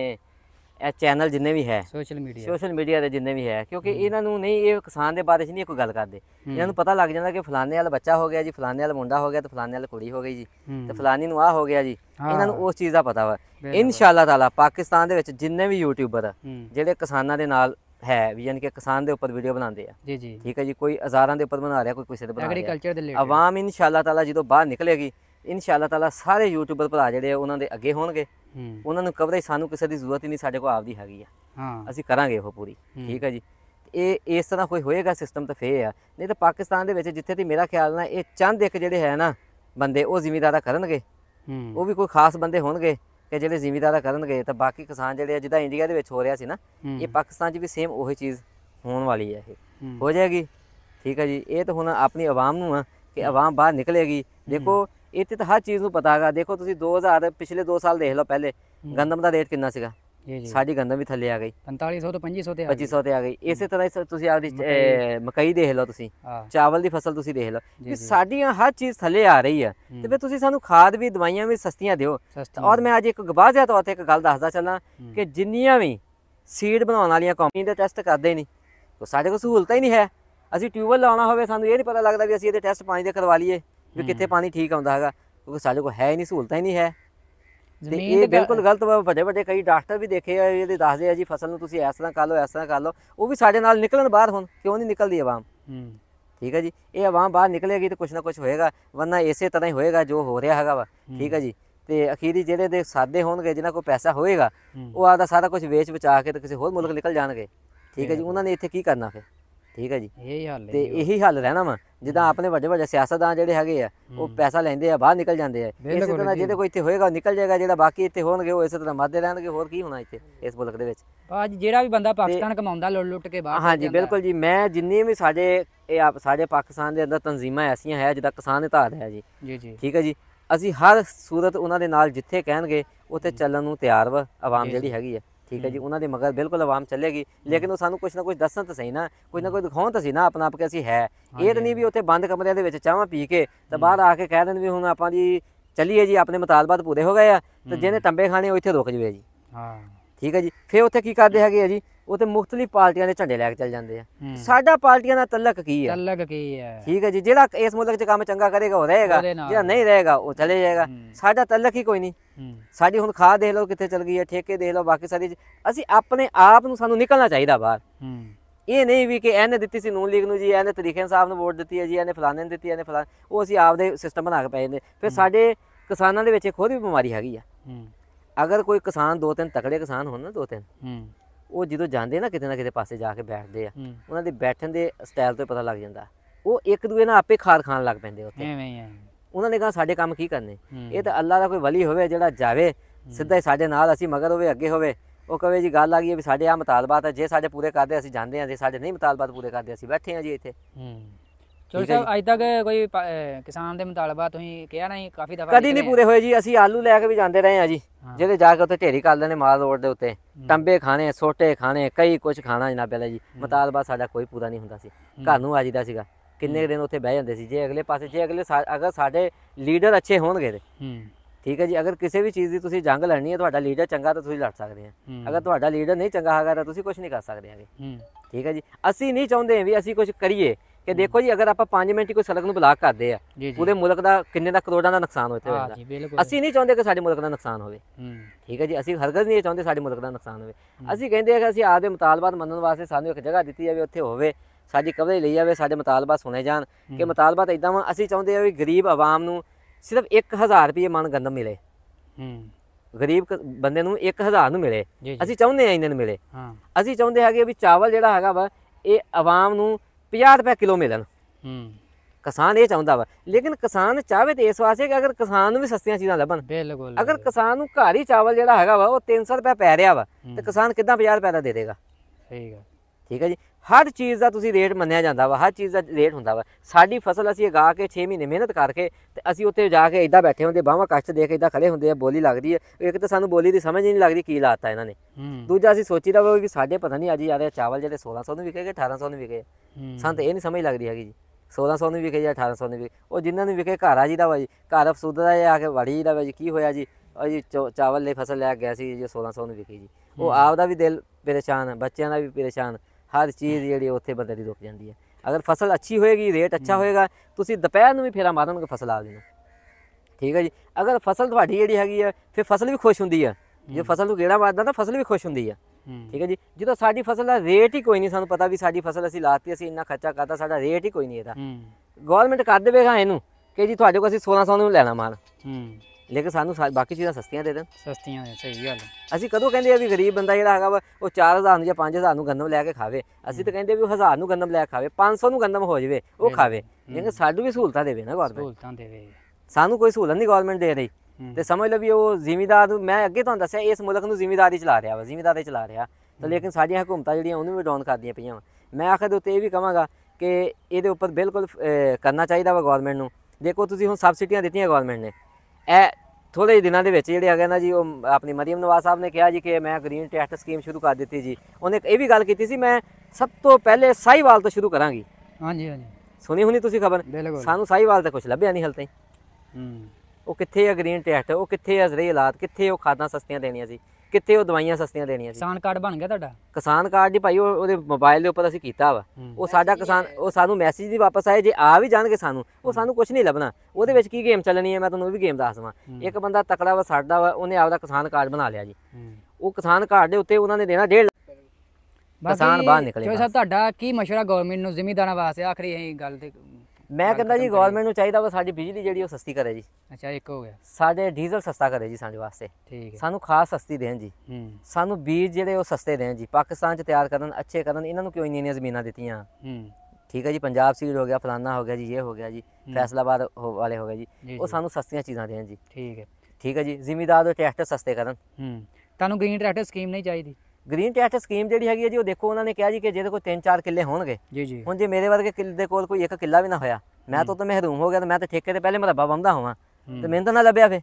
ਇਹ ਚੈਨਲ ਜਿੰਨੇ ਵੀ ਹੈ ਸੋਸ਼ਲ ਮੀਡੀਆ ਸੋਸ਼ਲ ਮੀਡੀਆ ਦੇ ਜਿੰਨੇ ਵੀ ਹੈ ਕਿਉਂਕਿ ਇਹਨਾਂ ਨੂੰ ਨਹੀਂ ਇਹ ਕਿਸਾਨ ਦੇ ਬਾਰੇ 'ਚ ਨਹੀਂ ਕੋਈ ਗੱਲ ਕਰਦੇ ਇਹਨਾਂ ਨੂੰ ਪਤਾ ਲੱਗ ਜਾਂਦਾ ਕਿ ਫਲਾਣੇ ਵਾਲਾ ਬੱਚਾ ਹੋ ਗਿਆ ਜੀ ਫਲਾਣੇ ਵਾਲਾ ਮੁੰਡਾ ਹੋ ਗਿਆ ਤੇ ਫਲਾਣੇ ਵਾਲਾ ਕੁੜੀ ਹੋ ਗਈ ਜੀ ਤੇ ਫਲਾਣੀ ਨੂੰ ਆ ਹੋ ਗਿਆ ਜੀ ਇਹਨਾਂ ਨੂੰ ਉਸ ਚੀਜ਼ ਦਾ ਪਤਾ ਵਾ ਇਨਸ਼ਾਅੱਲਾ ਤਾਲਾ ਪਾਕਿਸਤਾਨ ਦੇ ਵਿੱਚ ਜਿੰਨੇ ਵੀ ਯੂਟਿਊਬਰ ਜਿਹੜੇ ਕਿਸਾਨਾਂ ਦੇ ਨਾਲ ਹੈ ਵੀ ਯਾਨੀ ਕਿ ਕਿਸਾਨ ਦੇ ਉੱਪਰ ਵੀਡੀਓ ਬਣਾਉਂਦੇ ਆ ਜੀ ਜੀ ਠੀਕ ਹੈ ਜੀ ਕੋਈ ਹਜ਼ਾਰਾਂ ਦੇ ਉੱਪਰ ਬਣਾ ਰਿਹਾ ਕੋਈ ਕਿਸੇ ਦੇ ਬਣਾ ਰਿਹਾ ਐਗਰੀਕਲਚਰ ਦੇ ਲਈ ਆਵਾਮ ਇਨਸ਼ਾਅੱਲਾ ਤਾਲਾ ਜਦੋਂ ਬਾਹਰ ਨਿਕਲੇਗੀ ਇਨਸ਼ਾਅੱਲਾ ਤਾਲਾ ਸਾਰੇ ਯੂਟਿਊਬਰ ਭਰਾ ਜਿਹੜੇ ਉਹਨਾਂ ਦੇ ਅੱਗੇ ਹੋਣਗੇ ਉਹਨਾਂ ਨੂੰ ਕਵਰੇਜ ਸਾਨੂੰ ਕਿਸੇ ਦੀ ਜ਼ਰੂਰਤ ਹੀ ਨਹੀਂ ਸਾਡੇ ਕੋਲ ਆਪਦੀ ਹੈਗੀ ਆ ਹਾਂ ਅਸੀਂ ਕਰਾਂਗੇ ਉਹ ਪੂਰੀ ਠੀਕ ਹੈ ਜੀ ਇਹ ਇਸ ਤਰ੍ਹਾਂ ਕੋਈ ਹੋਏਗਾ ਸਿਸਟਮ ਤਾਂ ਫੇ ਆ ਨਹੀਂ ਤਾਂ ਪਾਕਿਸਤਾਨ ਦੇ ਵਿੱਚ ਜਿੱਥੇ ਤੇ ਮੇਰਾ ਖਿਆਲ ਨਾਲ ਇਹ ਚੰਦ ਇੱਕ ਜਿਹੜੇ ਹੈ ਨਾ ਬੰਦੇ ਉਹ ਜ਼ਿਮੀਦਾਰਾ ਕਰਨਗੇ ਉਹ ਵੀ ਕੋਈ ਖਾਸ ਬੰਦੇ ਹੋਣਗੇ ਕਿ ਜਿਹੜੇ ਜ਼ਿਮੀਦਾਰਾ ਕਰਨਗੇ ਤਾਂ ਬਾਕੀ ਕਿਸਾਨ ਜਿਹੜੇ ਆ ਜਿੱਦਾਂ ਇੰਡੀਆ ਦੇ ਵਿੱਚ ਹੋ ਰਿਹਾ ਸੀ ਨਾ ਇਹ ਪਾਕਿਸਤਾਨ 'ਚ ਵੀ ਸੇਮ ਉਹੀ ਚੀਜ਼ ਹੋਣ ਵਾਲੀ ਹੈ ਇਹ ਹੋ ਜਾਏਗੀ ਠੀਕ ਹੈ ਜੀ ਇਹ ਤਾਂ ਹੁਣ ਆਪਣੀ ਆਵਾਮ ਨੂੰ ਆ ਕਿ ਆਵਾਮ ਬਾਹਰ ਨਿਕਲੇਗੀ ਦੇਖੋ ਇੱਥੇ ਤਾਂ ਹਰ ਚੀਜ਼ ਨੂੰ ਪਤਾ ਹੈਗਾ ਦੇਖੋ ਤੁਸੀਂ 2000 ਪਿਛਲੇ 2 ਸਾਲ ਦੇਖ ਲਓ ਪਹਿਲੇ ਗੰਦਮ ਦਾ ਰੇਟ ਕਿੰਨਾ ਸੀਗਾ ਸਾਡੀ ਗੰਦਮ ਵੀ ਥੱਲੇ ਆ ਗਈ 4500 ਤੋਂ 2500 ਤੇ ਆ ਗਈ 2500 ਤੇ ਆ ਗਈ ਇਸੇ ਤਰ੍ਹਾਂ ਹੀ ਤੁਸੀਂ ਆਪਦੀ ਮਕਈ ਦੇਖ ਲਓ ਤੁਸੀਂ ਚਾਵਲ ਦੀ ਫਸਲ ਤੁਸੀਂ ਦੇਖ ਲਓ ਕਿ ਸਾਡੀਆਂ ਹਰ ਚੀਜ਼ ਥੱਲੇ ਆ ਰਹੀ ਹੈ ਤੇ ਫਿਰ ਤੁਸੀਂ ਸਾਨੂੰ ਖਾਦ ਵੀ ਦਵਾਈਆਂ ਵੀ ਸਸਤੀਆਂ ਦਿਓ ਔਰ ਮੈਂ ਅੱਜ ਇੱਕ ਗਵਾਜ਼ਿਆ ਤੌਰ ਤੇ ਇੱਕ ਗੱਲ ਦੱਸਦਾ ਚੱਲਾਂ ਕਿ ਜਿੰਨੀਆਂ ਵੀ ਸੀਡ ਬਣਾਉਣ ਵਾਲੀਆਂ ਕੰਪਨੀ ਦੇ ਟੈਸਟ ਕਰਦੇ ਨਹੀਂ ਕੋ ਸਾਡੇ ਕੋਲ ਸਹੂਲਤਾਂ ਹੀ ਨਹੀਂ ਹੈ ਅਸੀਂ ਟਿਊਬਲ ਲਾਉਣਾ ਹੋਵੇ ਸਾਨੂੰ ਇਹ ਨਹੀਂ ਪਤਾ ਲੱਗਦਾ ਵੀ ਅਸੀਂ ਇਹਦੇ ਟੈਸਟ ਪਾਣੀ ਦੇ ਕਰਵਾ ਲਈਏ ਵੀ ਕਿੱਥੇ ਪਾਣੀ ਠੀਕ ਆਉਂਦਾ ਹੈਗਾ ਕਿਉਂਕਿ ਸਾਡੇ ਕੋਲ ਹੈ ਨਹੀਂ ਸਹੂਲਤਾਂ ਹੀ ਨਹੀਂ ਹੈ ਤੇ ਇਹ ਬਿਲਕੁਲ ਗਲਤ ਵਾ ਵੱਡੇ ਵੱਡੇ ਕਈ ਡਾਕਟਰ ਵੀ ਦੇਖੇ ਆ ਇਹਦੇ ਦੱਸਦੇ ਆ ਜੀ ਫਸਲ ਨੂੰ ਤੁਸੀਂ ਇਸ ਤਰ੍ਹਾਂ ਕਰ ਲਓ ਇਸ ਤਰ੍ਹਾਂ ਕਰ ਲਓ ਉਹ ਵੀ ਸਾਡੇ ਨਾਲ ਨਿਕਲਣ ਬਾਹਰ ਹੁਣ ਕਿਉਂ ਨਹੀਂ ਨਿਕਲਦੀ ਆਵਾਮ ਠੀਕ ਹੈ ਜੀ ਇਹ ਆਵਾਮ ਬਾਹਰ ਨਿਕਲੇਗੀ ਤੇ ਕੁਝ ਨਾ ਕੁਝ ਹੋਏਗਾ ਵਰਨਾ ਇਸੇ ਤਰ੍ਹਾਂ ਹੀ ਹੋਏਗਾ ਜੋ ਹੋ ਰਿਹਾ ਹੈਗਾ ਵਾ ਠੀਕ ਹੈ ਜੀ ਤੇ ਅਖੀਰੀ ਜਿਹੜੇ ਦੇ ਸਾਦੇ ਹੋਣਗੇ ਜਿਨ੍ਹਾਂ ਕੋਲ ਪੈਸਾ ਹੋਏਗਾ ਉਹ ਆਦਾ ਸਾਰਾ ਕੁਝ ਵੇਚ ਵਿਚਾ ਕੇ ਤੇ ਕਿਸੇ ਹੋਰ ਮੁਲਕ ਨਿਕਲ ਜਾਣਗੇ ਠੀਕ ਹੈ ਜੀ ਉਹਨਾਂ ਨੇ ਇੱਥੇ ਕੀ ਕਰਨਾ ਫਿਰ ਠੀਕ ਹੈ ਜੀ ਇਹ ਹਾਲ ਹੈ ਤੇ ਇਹੀ ਹੱਲ ਰਹਿਣਾ ਵਾ ਜਿੱਦਾਂ ਆਪਣੇ ਵੱਡੇ ਵੱਡੇ ਸਿਆਸਤਦਾਨ ਜਿਹੜੇ ਹੈਗੇ ਆ ਉਹ ਪੈਸਾ ਲੈਂਦੇ ਆ ਬਾਹਰ ਨਿਕਲ ਜਾਂਦੇ ਆ ਇਸੇ ਤਰ੍ਹਾਂ ਜਿਹਦੇ ਕੋਈ ਇੱਥੇ ਹੋਏਗਾ ਨਿਕਲ ਜਾਏਗਾ ਜਿਹੜਾ ਬਾਕੀ ਇੱਥੇ ਹੋਣਗੇ ਉਹ ਇਸੇ ਤਰ੍ਹਾਂ ਮਾਦੇ ਰਹਿਣਗੇ ਹੋਰ ਕੀ ਹੋਣਾ ਇੱਥੇ ਇਸ ਮੁਲਕ ਦੇ ਵਿੱਚ ਬਾਜ ਜਿਹੜਾ ਵੀ ਬੰਦਾ ਪਾਕਿਸਤਾਨ ਕਮਾਉਂਦਾ ਲੁੱਟ ਲੁੱਟ ਕੇ ਬਾਹਰ ਹਾਂਜੀ ਬਿਲਕੁਲ ਜੀ ਮੈਂ ਜਿੰਨੀ ਵੀ ਸਾਡੇ ਇਹ ਆਪ ਸਾਡੇ ਪਾਕਿਸਤਾਨ ਦੇ ਅੰਦਰ ਤਨਜ਼ੀਮਾਂ ਐਸੀਆਂ ਹੈ ਜਿਹਦਾ ਕਿਸਾਨ ਧਾਰ ਹੈ ਜੀ ਜੀ ਜੀ ਠੀਕ ਹੈ ਜੀ ਅਸੀਂ ਹਰ ਸੂਰਤ ਉਹਨਾਂ ਦੇ ਨਾਲ ਜਿੱਥੇ ਕਹਿਣਗੇ ਉੱਥੇ ਚੱਲਣ ਨੂੰ ਤਿਆਰ ਵਾ ਆਵਾਮ ਜਿਹੜੀ ਹੈਗੀ ਆ ਠੀਕ ਹੈ ਜੀ ਉਹਨਾਂ ਦੇ ਮਗਰ ਬਿਲਕੁਲ ਆਵਾਮ ਚੱਲੇਗੀ ਲੇਕਿਨ ਉਹ ਸਾਨੂੰ ਕੁਝ ਨਾ ਕੁਝ ਦੱਸਣ ਤਾਂ ਸਹੀ ਨਾ ਕੋਈ ਨਾ ਕੋਈ ਦਿਖਾਉਣ ਤਾਂ ਸਹੀ ਨਾ ਆਪਣਾ ਆਪ ਕੇ ਅਸੀਂ ਹੈ ਇਹ ਤਾਂ ਨਹੀਂ ਵੀ ਉੱਥੇ ਬੰਦ ਕਮਰਿਆਂ ਦੇ ਵਿੱਚ ਚਾਹਾਂ ਪੀ ਕੇ ਤੇ ਬਾਹਰ ਆ ਕੇ ਕਹਿ ਦੇਣ ਵੀ ਹੁਣ ਆਪਾਂ ਜੀ ਚੱਲੀਏ ਜੀ ਆਪਣੇ ਮਤਾਲਬਾਤ ਪੂਰੇ ਹੋ ਗਏ ਆ ਤੇ ਜਿਹਨੇ ਟੰਬੇ ਖਾਣੇ ਉਹ ਇੱਥੇ ਰੁਕ ਜਵੇ ਜੀ ਹਾਂ ਠੀਕ ਹੈ ਜੀ ਫਿਰ ਉੱਥੇ ਕੀ ਕਰਦੇ ਹੈਗੇ ਆ ਜੀ ਉਹ ਤੇ ਮੁxtਲਿਫ ਪਾਰਟੀਆਂ ਦੇ ਝੰਡੇ ਲੈ ਕੇ ਚੱਲ ਜਾਂਦੇ ਆ ਸਾਡਾ ਪਾਰਟੀਆਂ ਦਾ ਤਲਕ ਕੀ ਹੈ ਤਲਕ ਕੀ ਹੈ ਠੀਕ ਹੈ ਜੀ ਜਿਹੜਾ ਇਸ ਮੁਲਕ 'ਚ ਕੰਮ ਚੰਗਾ ਕਰੇਗਾ ਉਹ ਰਹੇਗਾ ਜਿਹੜਾ ਨਹੀਂ ਰਹੇਗਾ ਉਹ ਚਲੇ ਜਾਏਗਾ ਸਾਡਾ ਤਲਕ ਹੀ ਕੋਈ ਨਹੀਂ ਸਾਡੀ ਹੁਣ ਖਾ ਦੇਖ ਲਓ ਕਿੱਥੇ ਚਲ ਗਈ ਹੈ ਠੇਕੇ ਦੇਖ ਲਓ ਬਾਕੀ ਸਾਰੀ ਅਸੀਂ ਆਪਣੇ ਆਪ ਨੂੰ ਸਾਨੂੰ ਨਿਕਲਣਾ ਚਾਹੀਦਾ ਬਾਹਰ ਇਹ ਨਹੀਂ ਵੀ ਕਿ ਇਹਨੇ ਦਿੱਤੀ ਸੀ ਨੂਨ ਲੀਗ ਨੂੰ ਜੀ ਇਹਨੇ ਤਰੀਖੇ ਸਾਹਿਬ ਨੂੰ ਵੋਟ ਦਿੱਤੀ ਹੈ ਜੀ ਇਹਨੇ ਫਲਾਣੇ ਨੂੰ ਦਿੱਤੀ ਇਹਨੇ ਫਲਾਣ ਉਹ ਅਸੀਂ ਆਪਦੇ ਸਿਸਟਮ ਬਣਾ ਕੇ ਪਏ ਨੇ ਫਿਰ ਸਾਡੇ ਕਿਸਾਨਾਂ ਦੇ ਵਿੱਚ ਖੁਦ ਵੀ ਬਿਮਾਰੀ ਹੈਗੀ ਆ ਅਗਰ ਕੋਈ ਕਿਸਾਨ ਦੋ ਤਿੰਨ ਤਕੜੇ ਕਿਸਾਨ ਹੋਣ ਨਾ ਦੋ ਤਿੰਨ ਉਹ ਜਦੋਂ ਜਾਂਦੇ ਨਾ ਕਿਤੇ ਨਾ ਕਿਤੇ ਪਾਸੇ ਜਾ ਕੇ ਬੈਠਦੇ ਆ ਉਹਨਾਂ ਦੇ ਬੈਠਣ ਦੇ ਸਟਾਈਲ ਤੋਂ ਪਤਾ ਲੱਗ ਜਾਂਦਾ ਉਹ ਇੱਕ ਦੂਏ ਨਾਲ ਆਪੇ ਖਾਰ ਖਾਣ ਲੱਗ ਪੈਂਦੇ ਉੱਥੇ ਐਵੇਂ ਆ ਉਹਨਾਂ ਨੇ ਕਹਾਂ ਸਾਡੇ ਕੰਮ ਕੀ ਕਰਨੇ ਇਹ ਤਾਂ ਅੱਲਾ ਦਾ ਕੋਈ ਵਲੀ ਹੋਵੇ ਜਿਹੜਾ ਜਾਵੇ ਸਿੱਧਾ ਹੀ ਸਾਡੇ ਨਾਲ ਅਸੀਂ ਮਗਰ ਹੋਵੇ ਅੱਗੇ ਹੋਵੇ ਉਹ ਕਹੇ ਜੀ ਗੱਲ ਆ ਗਈ ਵੀ ਸਾਡੇ ਆ ਮਤਾਲਬਾਤ ਹੈ ਜੇ ਸਾਡੇ ਪੂਰੇ ਕਰਦੇ ਅਸੀਂ ਜਾਂਦੇ ਆ ਜੇ ਸਾਡੇ ਨਹੀਂ ਮਤਾਲਬਾਤ ਪੂਰੇ ਕਰਦੇ ਅਸੀਂ ਬੈਠੇ ਆ ਜੀ ਇੱਥੇ ਚਲੋ ਸਾਹਿਬ ਅੱਜ ਤੱਕ ਕੋਈ ਕਿਸਾਨ ਦੇ ਮੁਤਾਲਬਾ ਤੁਸੀਂ ਕਿਹਾ ਨਹੀਂ ਕਾਫੀ ਦਫਾ ਕਦੀ ਨਹੀਂ ਪੂਰੇ ਹੋਏ ਜੀ ਅਸੀਂ ਆਲੂ ਲੈ ਕੇ ਵੀ ਜਾਂਦੇ ਰਹੇ ਆ ਜੀ ਜਿਹੜੇ ਜਾ ਕੇ ਉੱਥੇ ਢੇਰੀ ਕਰ ਲੈਣੇ ਮਾਲ ਰੋਡ ਦੇ ਉੱਤੇ ਟੰਬੇ ਖਾਣੇ ਸੋਟੇ ਖਾਣੇ ਕਈ ਕੁਝ ਖਾਣਾ ਜਨਾਬ ਪਹਿਲਾਂ ਜੀ ਮੁਤਾਲਬਾ ਸਾਡਾ ਕੋਈ ਪੂਰਾ ਨਹੀਂ ਹੁੰਦਾ ਸੀ ਘਰ ਨੂੰ ਆ ਜੀਦਾ ਸੀਗਾ ਕਿੰਨੇ ਦਿਨ ਉੱਥੇ ਬਹਿ ਜਾਂਦੇ ਸੀ ਜੇ ਅਗਲੇ ਪਾਸੇ ਜੇ ਅਗਲੇ ਅਗਰ ਸਾਡੇ ਲੀਡਰ ਅੱਛੇ ਹੋਣਗੇ ਤੇ ਠੀਕ ਹੈ ਜੀ ਅਗਰ ਕਿਸੇ ਵੀ ਚੀਜ਼ ਦੀ ਤੁਸੀਂ ਜੰਗ ਲੜਨੀ ਹੈ ਤੁਹਾਡਾ ਲੀਡਰ ਚੰਗਾ ਤਾਂ ਤੁਸੀਂ ਲੜ ਸਕਦੇ ਆ ਅਗਰ ਤੁਹਾਡਾ ਲੀਡਰ ਨਹੀਂ ਚੰਗਾ ਹੈਗਾ ਤਾਂ ਤੁਸੀਂ ਕੁਝ ਨਹੀਂ ਕਰ ਸਕਦੇ ਹੈਗੇ ਠੀਕ ਹੈ ਜੀ ਅਸੀਂ ਨਹੀਂ ਚਾਹੁੰਦੇ ਵੀ ਅਸੀਂ ਕੁਝ ਕਰੀਏ ਕਿ ਦੇਖੋ ਜੀ ਅਗਰ ਆਪਾਂ 5 ਮਿੰਟ ਹੀ ਕੋਈ ਸੜਕ ਨੂੰ ਬਲਾਕ ਕਰਦੇ ਆ ਉਹਦੇ ਮੁਲਕ ਦਾ ਕਿੰਨੇ ਦਾ ਕਰੋੜਾਂ ਦਾ ਨੁਕਸਾਨ ਹੋਇਆ ਹੋਵੇਗਾ ਅਸੀਂ ਨਹੀਂ ਚਾਹੁੰਦੇ ਕਿ ਸਾਡੇ ਮੁਲਕ ਦਾ ਨੁਕਸਾਨ ਹੋਵੇ ਠੀਕ ਹੈ ਜੀ ਅਸੀਂ ਹਰਗਜ਼ ਨਹੀਂ ਚਾਹੁੰਦੇ ਸਾਡੇ ਮੁਲਕ ਦਾ ਨੁਕਸਾਨ ਹੋਵੇ ਅਸੀਂ ਕਹਿੰਦੇ ਆ ਕਿ ਅਸੀਂ ਆਪਦੇ ਮੁਤਾਲਬਾਤ ਮੰਨਣ ਵਾਸਤੇ ਸਾਨੂੰ ਇੱਕ ਜਗ੍ਹਾ ਦਿੱਤੀ ਜਾਵੇ ਉੱਥੇ ਹੋਵੇ ਸਾਡੀ ਕਵਰੇ ਲਈ ਜਾਵੇ ਸਾਡੇ ਮੁਤਾਲਬਾ ਸੁਣੇ ਜਾਣ ਕਿ ਮੁਤਾਲਬਾ ਤਾਂ ਇਦਾਂ ਵਾ ਅਸੀਂ ਚਾਹੁੰਦੇ ਆ ਵੀ ਗਰੀਬ ਆਵਾਮ ਨੂੰ ਸਿਰਫ 1000 ਰੁਪਏ ਮਨ ਗੰਦਮ ਮਿਲੇ ਗਰੀਬ ਬੰਦੇ ਨੂੰ 1000 ਨੂੰ ਮਿਲੇ ਅਸੀਂ ਚਾਹੁੰਦੇ ਆ ਇਹਨਾਂ ਨੂੰ ਮਿਲੇ ਅਸੀਂ ਚਾਹੁੰਦੇ ਹੈਗੇ ਵੀ ਚਾਵਲ ਜਿਹੜਾ ਹੈਗਾ ਵਾ ਇਹ ਆਵਾਮ ਨੂੰ 50 ਰੁਪਏ ਕਿਲੋ ਮਿਲਣ ਹੂੰ ਕਿਸਾਨ ਇਹ ਚਾਹੁੰਦਾ ਵਾ ਲੇਕਿਨ ਕਿਸਾਨ ਚਾਹਵੇ ਤੇ ਇਸ ਵਾਸਤੇ ਕਿ ਅਗਰ ਕਿਸਾਨ ਨੂੰ ਵੀ ਸਸਤੀਆਂ ਚੀਜ਼ਾਂ ਲੱਭਣ ਬਿਲਕੁਲ ਅਗਰ ਕਿਸਾਨ ਨੂੰ ਘਰ ਹੀ ਚਾਵਲ ਜਿਹੜਾ ਹੈਗਾ ਵਾ ਉਹ 300 ਰੁਪਏ ਪੈ ਰਿਹਾ ਵਾ ਤੇ ਕਿਸਾਨ ਕਿਦਾਂ 50 ਰੁਪਏ ਦਾ ਦੇ ਦੇਗਾ ਠੀਕ ਹੈ ਠੀਕ ਹੈ ਜੀ ਹਰ ਚੀਜ਼ ਦਾ ਤੁਸੀਂ ਰੇਟ ਮੰਨਿਆ ਜਾਂਦਾ ਵਾ ਹਰ ਚੀਜ਼ ਦਾ ਰੇਟ ਹੁੰਦਾ ਵਾ ਸਾਡੀ ਫਸਲ ਅਸੀਂ ਅਗਾ ਕੇ 6 ਮਹੀਨੇ ਮਿਹਨਤ ਕਰਕੇ ਤੇ ਅਸੀਂ ਉੱਥੇ ਜਾ ਕੇ ਇਦਾਂ ਬੈਠੇ ਹੁੰਦੇ ਬਾਹਾਂ ਕਸ਼ਟ ਦੇ ਕੇ ਇਦਾਂ ਖੜੇ ਹੁੰਦੇ ਆ ਬੋਲੀ ਲੱਗਦੀ ਹੈ ਇੱਕ ਤਾਂ ਸਾਨੂੰ ਬੋਲੀ ਦੀ ਸਮਝ ਨਹੀਂ ਲੱਗਦੀ ਕੀ ਲਾਤਾ ਇਹਨਾਂ ਨੇ ਦੂਜਾ ਅਸੀਂ ਸੋਚੀਦਾ ਵਾ ਕਿ ਸਾਡੇ ਪਤਾ ਨਹੀਂ ਅੱਜ ਯਾਰ ਚਾਵਲ ਜਿਹੜੇ 1600 ਨੂੰ ਵਿਕੇ 1800 ਨੂੰ ਵਿਕੇ ਸੰਤ ਇਹ ਨਹੀਂ ਸਮਝ ਲੱਗਦੀ ਹੈਗੀ ਜੀ 1600 ਨੂੰ ਵਿਕੇ ਜਾਂ 1800 ਨੂੰ ਵਿਕੇ ਉਹ ਜਿਨ੍ਹਾਂ ਨੂੰ ਵਿਕੇ ਘਰ ਆ ਜੀ ਦਾ ਵਾ ਜੀ ਘਰ ਅਫਸੂਦ ਦਾ ਆ ਕੇ ਵੜੀ ਦਾ ਵਾ ਜੀ ਕੀ ਹੋਇਆ ਜੀ ਉਹ ਜੀ ਚਾਵਲ ਲਈ ਫਸਲ ਲੈ ਗਿਆ ਸੀ ਜੀ 1600 ਨੂੰ ਵਿਕੇ ਜੀ ਉਹ ਆਪ ਦਾ ਵੀ ਦਿਲ ਪਰੇਸ਼ਾਨ ਬੱਚਿਆਂ ਦਾ ਵੀ ਪਰੇਸ਼ਾਨ ਹਰ ਚੀਜ਼ ਜਿਹੜੀ ਉੱਥੇ ਬੰਦੇ ਦੀ ਰੁਕ ਜਾਂਦੀ ਹੈ ਅਗਰ ਫਸਲ ਅੱਛੀ ਹੋਏਗੀ ਰੇਟ ਅੱਛਾ ਹੋਏਗਾ ਤੁਸੀਂ ਦੁਪਹਿਰ ਨੂੰ ਵੀ ਫੇਰਾ ਕੋ ਫਸਲ ਆ ਗਈ ਠੀਕ ਹੈ ਜੀ ਅਗਰ ਫਸਲ ਤੁਹਾਡੀ ਜਿਹੜੀ ਹੈਗੀ ਆ ਫਿਰ ਫਸਲ ਵੀ ਖੁਸ਼ ਹੁੰਦੀ ਆ ਜੇ ਫਸਲ ਨੂੰ ਗੇੜਾ ਮਾਰਦਾ ਤਾਂ ਫਸਲ ਵੀ ਖੁਸ਼ ਹੁੰਦੀ ਆ ਠੀਕ ਹੈ ਜੀ ਜਦੋਂ ਸਾਡੀ ਫਸਲ ਦਾ ਰੇਟ ਹੀ ਕੋਈ ਨਹੀਂ ਸਾਨੂੰ ਪਤਾ ਵੀ ਸਾਡੀ ਫਸਲ ਅਸੀਂ ਲਾਤੀ ਅਸੀਂ ਇੰਨਾ ਖਰਚਾ ਕਰਤਾ ਸਾਡਾ ਰੇਟ ਹੀ ਕੋਈ ਨਹੀਂ ਇਹਦਾ ਗਵਰਨਮੈਂਟ ਕਰ ਦੇਵੇਗਾ ਇਹਨੂੰ ਕਿ ਜੀ ਤੁਹਾਡੇ ਕੋਲ ਅਸੀਂ 1600 ਨੂੰ ਲੈਣਾ ਮਾਲ ਲੇਕਿਨ ਸਾਨੂੰ ਬਾਕੀ ਚੀਜ਼ਾਂ ਸਸਤੀਆਂ ਦੇ ਦੇਣ ਸਸਤੀਆਂ ਨੇ ਸਹੀ ਗੱਲ ਅਸੀਂ ਕਦੋਂ ਕਹਿੰਦੇ ਆ ਵੀ ਗਰੀਬ ਬੰਦਾ ਜਿਹੜਾ ਹੈਗਾ ਉਹ 4000 ਨੂੰ ਜਾਂ 5000 ਨੂੰ ਗੰਦਮ ਲੈ ਕੇ ਖਾਵੇ ਅਸੀਂ ਤਾਂ ਕਹਿੰਦੇ ਵੀ 1000 ਨੂੰ ਗੰਦਮ ਲੈ ਕੇ ਖਾਵੇ 500 ਨੂੰ ਗੰਦਮ ਹੋ ਜਾਵੇ ਉਹ ਖਾਵੇ ਲੇਕਿਨ ਸਾਨੂੰ ਵੀ ਸਹੂਲਤਾਂ ਦੇਵੇ ਨਾ ਗਵਰਨਮੈਂਟ ਸਹੂਲਤਾਂ ਦੇਵੇ ਸਾਨੂੰ ਕੋਈ ਸਹੂਲਤ ਨਹੀਂ ਗਵਰਨਮੈਂਟ ਦੇ ਰਹੀ ਤੇ ਸਮਝ ਲਓ ਵੀ ਉਹ ਜ਼ਿਮੀਦਾਰ ਮੈਂ ਅੱਗੇ ਤੁਹਾਨੂੰ ਦੱਸਿਆ ਇਸ ਮੁਲਕ ਨੂੰ ਜ਼ਿਮੀਦਾਰੀ ਚਲਾ ਰਿਹਾ ਵਾ ਜ਼ਿਮੀਦਾਰੀ ਚਲਾ ਰਿਹਾ ਤੇ ਲੇਕਿਨ ਸਾਡੀਆਂ ਹਕੂਮਤਾਂ ਜਿਹੜੀਆਂ ਉਹਨੂੰ ਵੀ ਡਾਊਨ ਕਰਦੀਆਂ ਪਈਆਂ ਵਾ ਮੈਂ ਆਖਰ ਦੇ ਉੱਤੇ ਇਹ ਵੀ ਕਹਾਂਗਾ ਕਿ ਇਹਦੇ ਉੱਪਰ ਬਿਲਕੁਲ ਕਰਨਾ ਚਾਹੀਦਾ ਵਾ ਗਵਰਨਮੈਂਟ ਨੂੰ ਦੇਖੋ ਤੁਸੀਂ ਹੁਣ ਸਬਸਿਡੀਆਂ ਦਿੱਤੀਆਂ ਗਵਰਨਮੈਂਟ ਨੇ ਇਹ ਥੋੜੇ ਦਿਨਾਂ ਦੇ ਵਿੱਚ ਜਿਹੜੇ ਆ ਗਏ ਨਾ ਜੀ ਉਹ ਆਪਣੀ ਮਰੀਮ ਨਵਾਜ਼ ਸਾਹਿਬ ਨੇ ਕਿਹਾ ਜੀ ਕਿ ਮੈਂ ਗ੍ਰੀਨ ਟੈਸਟ ਸਕੀਮ ਸ਼ੁਰੂ ਕਰ ਦਿੱਤੀ ਜੀ ਉਹਨੇ ਇਹ ਵੀ ਗੱਲ ਕੀਤੀ ਸੀ ਮੈਂ ਸਭ ਤੋਂ ਪਹਿਲੇ ਸਾਈਵਾਲ ਤੋਂ ਸ਼ੁਰੂ ਕਰਾਂਗੀ ਹਾਂਜੀ ਹਾਂਜੀ ਸੁਣੀ ਹੁਣੀ ਤੁਸੀਂ ਖਬਰ ਸਾਨੂੰ ਸਾਈਵਾਲ ਤੇ ਕੁਝ ਲੱਭਿਆ ਨਹੀਂ ਹਲ ਤਾਈਂ ਹੂੰ ਉਹ ਕਿੱਥੇ ਹੈ ਗ੍ਰੀਨ ਟੈਸਟ ਉਹ ਕਿੱਥੇ ਹੈ ਜ਼ਰੇ ਹਾਲਾਤ ਕਿੱਥੇ ਉਹ ਖਾਦਾਂ ਸਸਤੀਆਂ ਦੇਣੀਆਂ ਸੀ ਕਿੱਥੇ ਉਹ ਦਵਾਈਆਂ ਸਸਤੀਆਂ ਦੇਣੀਆਂ ਸੀ ਕਿਸਾਨ ਕਾਰਡ ਬਣ ਗਿਆ ਤੁਹਾਡਾ ਕਿਸਾਨ ਕਾਰਡ ਜੀ ਭਾਈ ਉਹਦੇ ਮੋਬਾਈਲ ਦੇ ਉੱਪਰ ਅਸੀਂ ਕੀਤਾ ਵਾ ਉਹ ਸਾਡਾ ਕਿਸਾਨ ਉਹ ਸਾਨੂੰ ਮੈਸੇਜ ਦੀ ਵਾਪਸ ਆਏ ਜੇ ਆ ਵੀ ਜਾਣਗੇ ਸਾਨੂੰ ਉਹ ਸਾਨੂੰ ਕੁਝ ਨਹੀਂ ਲੱਭਣਾ ਉਹਦੇ ਵਿੱਚ ਕੀ ਗੇਮ ਚੱਲਣੀ ਹੈ ਮੈਂ ਤੁਹਾਨੂੰ ਉਹ ਵੀ ਗੇਮ ਦੱਸ ਦਵਾਂ ਇੱਕ ਬੰਦਾ ਤਕੜਾ ਵਾ ਸਾਡਾ ਵਾ ਉਹਨੇ ਆਪਦਾ ਕਿਸਾਨ ਕਾਰਡ ਬਣਾ ਲਿਆ ਜੀ ਉਹ ਕਿਸਾਨ ਕਾਰਡ ਦੇ ਉੱਤੇ ਉਹਨਾਂ ਨੇ ਦੇਣਾ 1.5 ਕਿਸਾਨ ਬਾਹਰ ਨਿਕਲੇ ਚੋਈ ਸਾਹਿਬ ਤੁਹਾਡਾ ਕੀ ਮਸ਼ਵਰਾ ਗਵਰਨਮੈਂਟ ਨੂੰ ਜ਼ਿਮੀਦਾਰਾਂ ਵਾਸਤੇ ਆਖਰੀ ਇਹ ਗੱਲ ਤੇ ਮੈਂ ਕਹਿੰਦਾ ਜੀ ਗਵਰਨਮੈਂਟ ਨੂੰ ਚਾਹੀਦਾ ਵਾ ਸਾਡੀ ਬਿਜਲੀ ਜਿਹੜੀ ਉਹ ਸਸਤੀ ਕਰੇ ਜੀ ਅੱਛਾ ਇੱਕ ਹੋ ਗਿਆ ਸਾਡੇ ਡੀਜ਼ਲ ਸਸਤਾ ਕਰੇ ਜੀ ਸਾਡੇ ਵਾਸਤੇ ਠੀਕ ਹੈ ਸਾਨੂੰ ਖਾਸ ਸਸਤੀ ਦੇਣ ਜੀ ਹੂੰ ਸਾਨੂੰ ਬੀਜ ਜਿਹੜੇ ਉਹ ਸਸਤੇ ਦੇਣ ਜੀ ਪਾਕਿਸਤਾਨ ਚ ਤਿਆਰ ਕਰਨ ਅੱਛੇ ਕਰਨ ਇਹਨਾਂ ਨੂੰ ਕਿਉਂ ਇੰਨੀਆਂ ਇੰਨੀਆਂ ਜ਼ਮੀਨਾਂ ਦਿੱਤੀਆਂ ਹੂੰ ਠੀਕ ਹੈ ਜੀ ਪੰਜਾਬ ਸੀਡ ਹੋ ਗਿਆ ਫਲਾਨਾ ਹੋ ਗਿਆ ਜੀ ਇਹ ਹੋ ਗਿਆ ਜੀ ਫੈਸਲਾਬਾਦ ਵਾਲੇ ਹੋ ਗਿਆ ਜੀ ਉਹ ਸਾਨੂੰ ਸਸਤੀਆਂ ਚੀਜ਼ਾਂ ਦੇਣ ਜੀ ਠੀਕ ਹੈ ਠੀਕ ਹੈ ਜੀ ਜ਼ਿਮੀਦਾਰ ਦੇ ਟਰੈਕਟਰ ਸਸਤੇ ਕਰਨ ਹੂੰ ਤੁਹਾਨੂੰ ਗ੍ਰੀਨ ਟਰੈਕਟਰ ਸਕੀਮ ਨਹੀਂ ਚਾਹੀਦੀ ਗ੍ਰੀਨ ਟੈਸਟ ਸਕੀਮ ਜਿਹੜੀ ਹੈਗੀ ਹੈ ਜੀ ਉਹ ਦੇਖੋ ਉਹਨਾਂ ਨੇ ਕਿਹਾ ਜੀ ਕਿ ਜਿਹਦੇ ਕੋਲ 3-4 ਕਿੱਲੇ ਹੋਣਗੇ ਜੀ ਜੀ ਹੁਣ ਜੇ ਮੇਰੇ ਵਰਗੇ ਕਿੱਲੇ ਦੇ ਕੋਲ ਕੋਈ ਇੱਕ ਕਿੱਲਾ ਵੀ ਨਾ ਹੋਇਆ ਮੈਂ ਤਾਂ ਤਾਂ ਮਹਿਰੂਮ ਹੋ ਗਿਆ ਤੇ ਮੈਂ ਤਾਂ ਠੇਕੇ ਤੇ ਪਹਿਲੇ ਮਰੱਬਾ ਬੰਦਾ ਹੋਵਾਂ ਤੇ ਮੈਨੂੰ ਤਾਂ ਨਾ ਲੱਭਿਆ ਫੇ